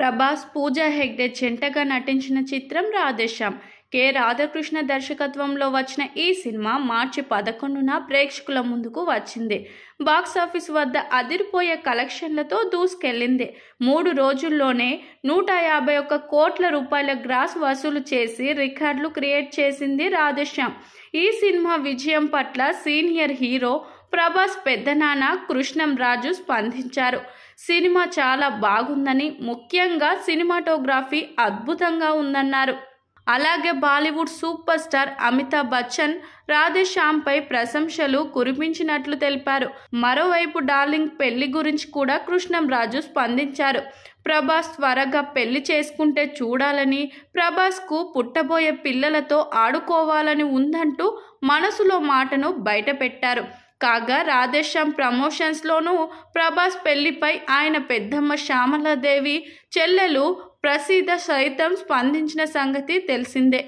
ప్రభాస్ పూజా హెగ్డే జంటగా నటించిన చిత్రం రాధేశ్యామ్ కె రాధాకృష్ణ దర్శకత్వంలో వచ్చిన ఈ సినిమా మార్చి పదకొండున ప్రేక్షకుల ముందుకు వచ్చింది బాక్సాఫీస్ వద్ద అదిరిపోయే కలెక్షన్లతో దూసుకెళ్లింది మూడు రోజుల్లోనే నూట యాభై ఒక్క కోట్ల రూపాయల గ్రాస్ వసూలు చేసి రికార్డులు క్రియేట్ చేసింది రాధేశ్యామ్ ఈ సినిమా విజయం పట్ల సీనియర్ హీరో ప్రభాస్ పెద్దనాన్న కృష్ణం రాజు స్పందించారు సినిమా చాలా బాగుందని ముఖ్యంగా సినిమాటోగ్రఫీ అద్భుతంగా ఉందన్నారు అలాగే బాలీవుడ్ సూపర్ స్టార్ అమితాబ్ బచ్చన్ రాధేశ్యామ్పై ప్రశంసలు కురిపించినట్లు తెలిపారు మరోవైపు డార్లింగ్ పెళ్లి గురించి కూడా కృష్ణంరాజు స్పందించారు ప్రభాస్ త్వరగా పెళ్లి చేసుకుంటే చూడాలని ప్రభాస్కు పుట్టబోయే పిల్లలతో ఆడుకోవాలని ఉందంటూ మనసులో మాటను బయటపెట్టారు కాగా రాధేశ్యామ్ ప్రమోషన్స్లోనూ ప్రభాస్ పెళ్లిపై ఆయన పెద్దమ్మ శ్యామలాదేవి చెల్లెలు ప్రసీద సైతం స్పందించిన సంగతి తెలిసిందే